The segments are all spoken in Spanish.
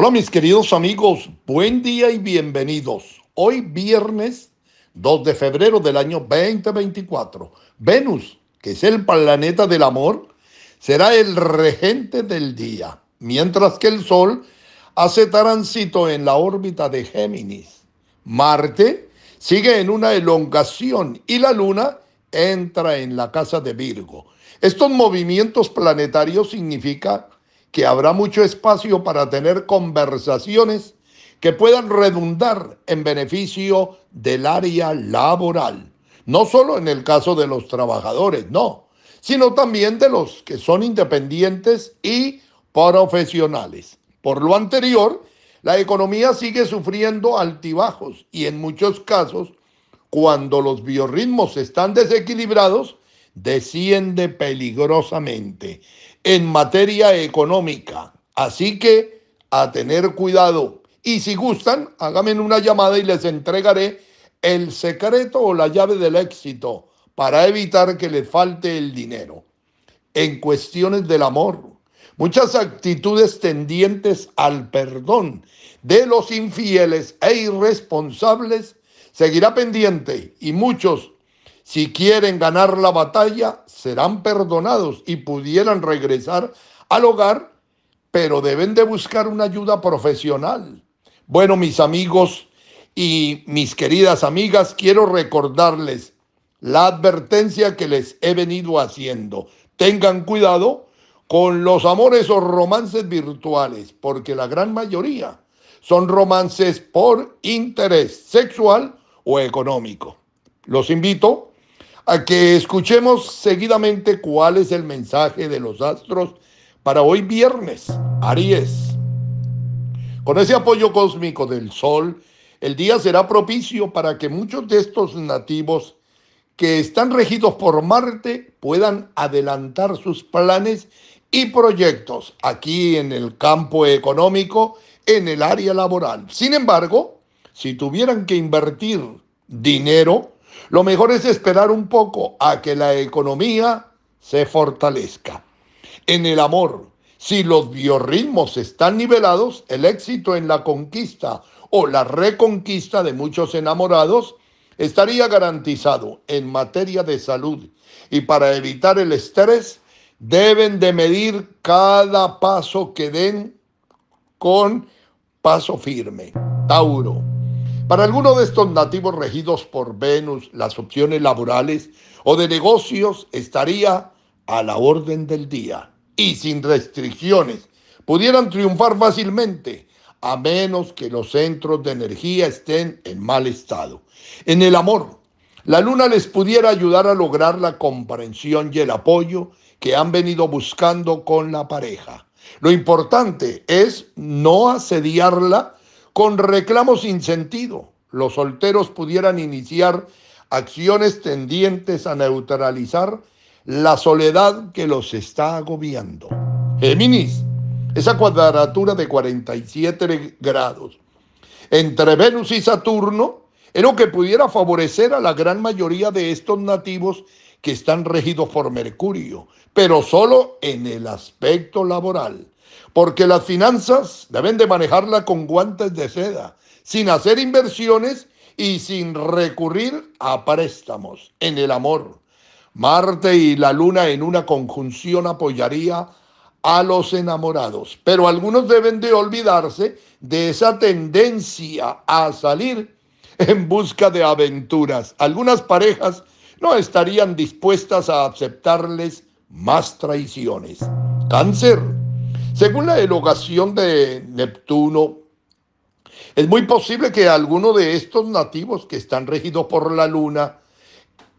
Hola mis queridos amigos, buen día y bienvenidos. Hoy viernes 2 de febrero del año 2024, Venus, que es el planeta del amor, será el regente del día, mientras que el Sol hace tarancito en la órbita de Géminis. Marte sigue en una elongación y la Luna entra en la casa de Virgo. Estos movimientos planetarios significan que habrá mucho espacio para tener conversaciones que puedan redundar en beneficio del área laboral, no solo en el caso de los trabajadores, no, sino también de los que son independientes y profesionales. Por lo anterior, la economía sigue sufriendo altibajos y en muchos casos, cuando los biorritmos están desequilibrados, desciende peligrosamente en materia económica. Así que a tener cuidado. Y si gustan, háganme una llamada y les entregaré el secreto o la llave del éxito para evitar que les falte el dinero. En cuestiones del amor, muchas actitudes tendientes al perdón de los infieles e irresponsables seguirá pendiente y muchos si quieren ganar la batalla, serán perdonados y pudieran regresar al hogar, pero deben de buscar una ayuda profesional. Bueno, mis amigos y mis queridas amigas, quiero recordarles la advertencia que les he venido haciendo. Tengan cuidado con los amores o romances virtuales, porque la gran mayoría son romances por interés sexual o económico. Los invito a que escuchemos seguidamente cuál es el mensaje de los astros para hoy viernes, Aries. Con ese apoyo cósmico del Sol, el día será propicio para que muchos de estos nativos que están regidos por Marte puedan adelantar sus planes y proyectos aquí en el campo económico, en el área laboral. Sin embargo, si tuvieran que invertir dinero, lo mejor es esperar un poco a que la economía se fortalezca. En el amor, si los biorritmos están nivelados, el éxito en la conquista o la reconquista de muchos enamorados estaría garantizado en materia de salud y para evitar el estrés deben de medir cada paso que den con paso firme. Tauro. Para algunos de estos nativos regidos por Venus, las opciones laborales o de negocios estaría a la orden del día y sin restricciones. Pudieran triunfar fácilmente a menos que los centros de energía estén en mal estado. En el amor, la luna les pudiera ayudar a lograr la comprensión y el apoyo que han venido buscando con la pareja. Lo importante es no asediarla con reclamos sin sentido, los solteros pudieran iniciar acciones tendientes a neutralizar la soledad que los está agobiando. Géminis, esa cuadratura de 47 grados entre Venus y Saturno era lo que pudiera favorecer a la gran mayoría de estos nativos que están regidos por Mercurio, pero solo en el aspecto laboral porque las finanzas deben de manejarla con guantes de seda, sin hacer inversiones y sin recurrir a préstamos en el amor. Marte y la luna en una conjunción apoyaría a los enamorados, pero algunos deben de olvidarse de esa tendencia a salir en busca de aventuras. Algunas parejas no estarían dispuestas a aceptarles más traiciones. Cáncer según la elogación de Neptuno, es muy posible que alguno de estos nativos que están regidos por la luna,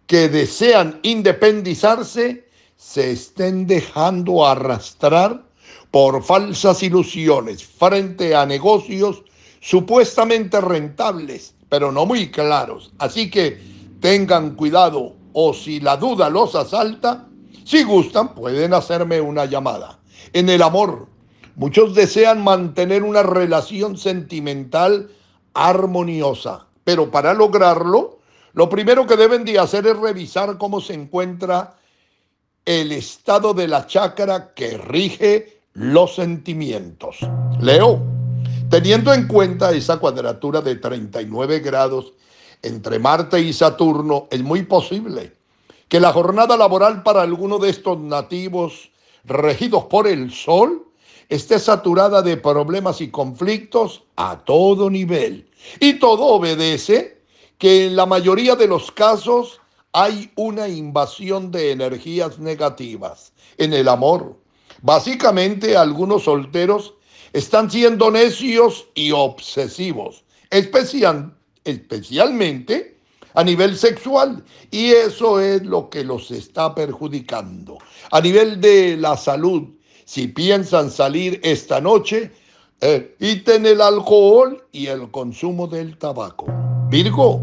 que desean independizarse, se estén dejando arrastrar por falsas ilusiones frente a negocios supuestamente rentables, pero no muy claros. Así que tengan cuidado o si la duda los asalta, si gustan pueden hacerme una llamada en el amor. Muchos desean mantener una relación sentimental armoniosa, pero para lograrlo, lo primero que deben de hacer es revisar cómo se encuentra el estado de la chácara que rige los sentimientos. Leo, teniendo en cuenta esa cuadratura de 39 grados entre Marte y Saturno, es muy posible que la jornada laboral para alguno de estos nativos regidos por el sol, esté saturada de problemas y conflictos a todo nivel. Y todo obedece que en la mayoría de los casos hay una invasión de energías negativas en el amor. Básicamente algunos solteros están siendo necios y obsesivos, especialmente a nivel sexual y eso es lo que los está perjudicando. A nivel de la salud, si piensan salir esta noche, eviten eh, el alcohol y el consumo del tabaco. Virgo,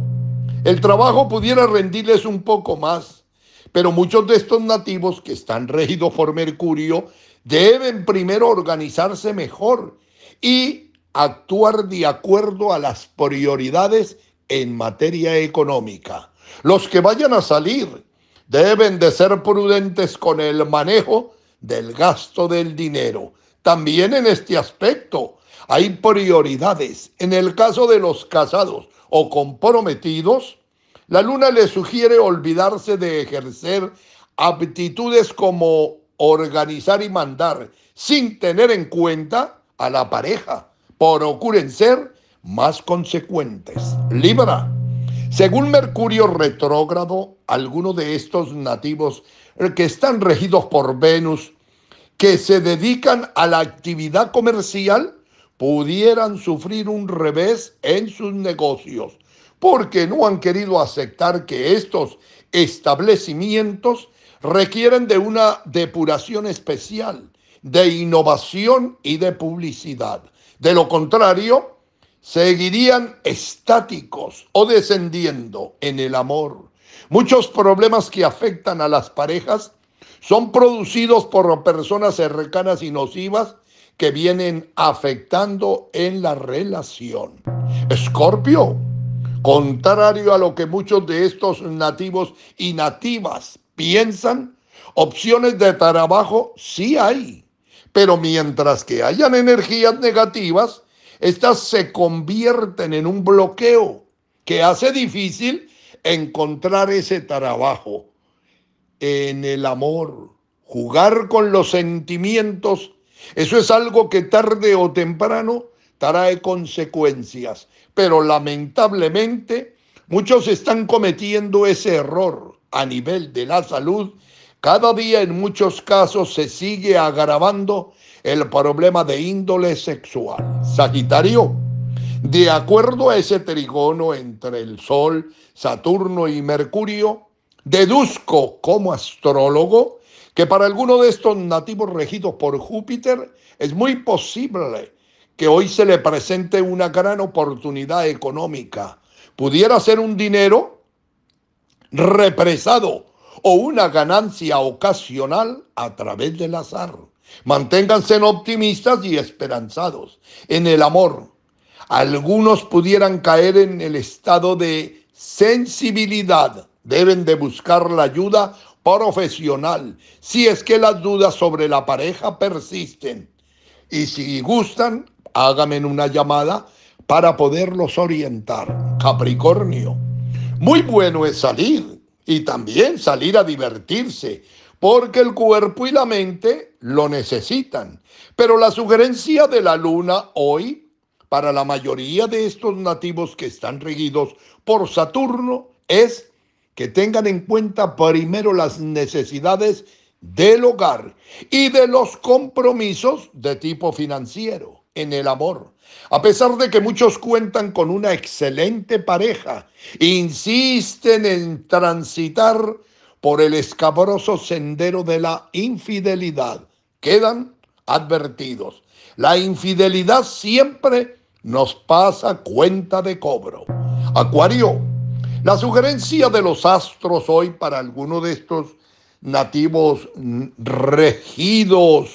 el trabajo pudiera rendirles un poco más, pero muchos de estos nativos que están regidos por Mercurio deben primero organizarse mejor y actuar de acuerdo a las prioridades en materia económica. Los que vayan a salir deben de ser prudentes con el manejo del gasto del dinero. También en este aspecto hay prioridades. En el caso de los casados o comprometidos, la luna les sugiere olvidarse de ejercer aptitudes como organizar y mandar sin tener en cuenta a la pareja. Procuren ser más consecuentes. Libra. Según Mercurio retrógrado, algunos de estos nativos que están regidos por Venus, que se dedican a la actividad comercial, pudieran sufrir un revés en sus negocios, porque no han querido aceptar que estos establecimientos requieren de una depuración especial, de innovación y de publicidad. De lo contrario, seguirían estáticos o descendiendo en el amor. Muchos problemas que afectan a las parejas son producidos por personas cercanas y nocivas que vienen afectando en la relación. Escorpio, contrario a lo que muchos de estos nativos y nativas piensan, opciones de trabajo sí hay, pero mientras que hayan energías negativas, estas se convierten en un bloqueo que hace difícil encontrar ese trabajo en el amor, jugar con los sentimientos. Eso es algo que tarde o temprano trae consecuencias, pero lamentablemente muchos están cometiendo ese error a nivel de la salud cada día en muchos casos se sigue agravando el problema de índole sexual. Sagitario, de acuerdo a ese trigono entre el Sol, Saturno y Mercurio, deduzco como astrólogo que para alguno de estos nativos regidos por Júpiter es muy posible que hoy se le presente una gran oportunidad económica. Pudiera ser un dinero represado o una ganancia ocasional a través del azar. Manténganse optimistas y esperanzados en el amor. Algunos pudieran caer en el estado de sensibilidad. Deben de buscar la ayuda profesional si es que las dudas sobre la pareja persisten. Y si gustan, háganme una llamada para poderlos orientar. Capricornio, muy bueno es salir y también salir a divertirse, porque el cuerpo y la mente lo necesitan. Pero la sugerencia de la luna hoy, para la mayoría de estos nativos que están regidos por Saturno, es que tengan en cuenta primero las necesidades del hogar y de los compromisos de tipo financiero en el amor. A pesar de que muchos cuentan con una excelente pareja, insisten en transitar por el escabroso sendero de la infidelidad. Quedan advertidos. La infidelidad siempre nos pasa cuenta de cobro. Acuario, la sugerencia de los astros hoy para alguno de estos nativos regidos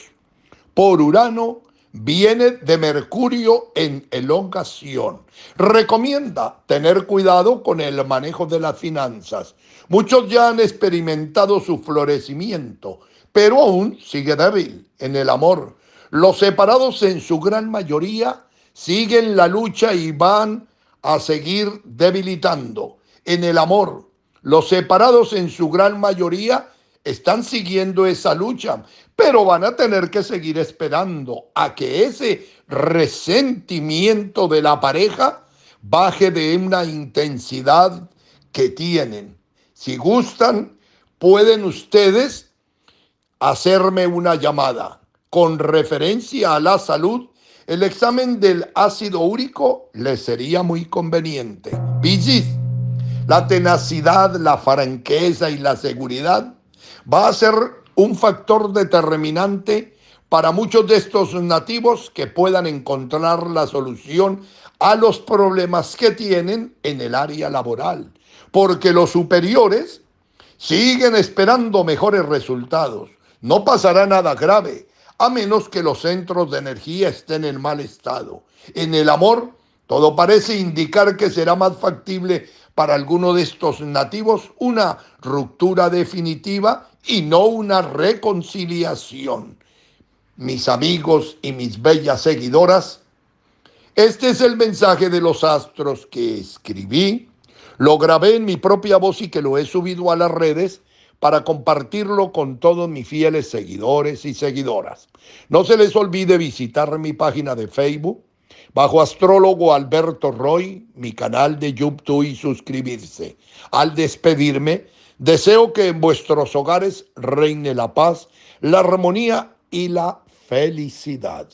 por Urano viene de Mercurio en elongación. Recomienda tener cuidado con el manejo de las finanzas. Muchos ya han experimentado su florecimiento, pero aún sigue débil en el amor. Los separados en su gran mayoría siguen la lucha y van a seguir debilitando en el amor. Los separados en su gran mayoría están siguiendo esa lucha, pero van a tener que seguir esperando a que ese resentimiento de la pareja baje de una intensidad que tienen. Si gustan, pueden ustedes hacerme una llamada. Con referencia a la salud, el examen del ácido úrico les sería muy conveniente. Billis, la tenacidad, la franqueza y la seguridad va a ser un factor determinante para muchos de estos nativos que puedan encontrar la solución a los problemas que tienen en el área laboral, porque los superiores siguen esperando mejores resultados. No pasará nada grave, a menos que los centros de energía estén en mal estado. En el amor, todo parece indicar que será más factible para alguno de estos nativos una ruptura definitiva y no una reconciliación. Mis amigos y mis bellas seguidoras, este es el mensaje de los astros que escribí, lo grabé en mi propia voz y que lo he subido a las redes para compartirlo con todos mis fieles seguidores y seguidoras. No se les olvide visitar mi página de Facebook, Bajo astrólogo Alberto Roy, mi canal de YouTube y suscribirse. Al despedirme, deseo que en vuestros hogares reine la paz, la armonía y la felicidad.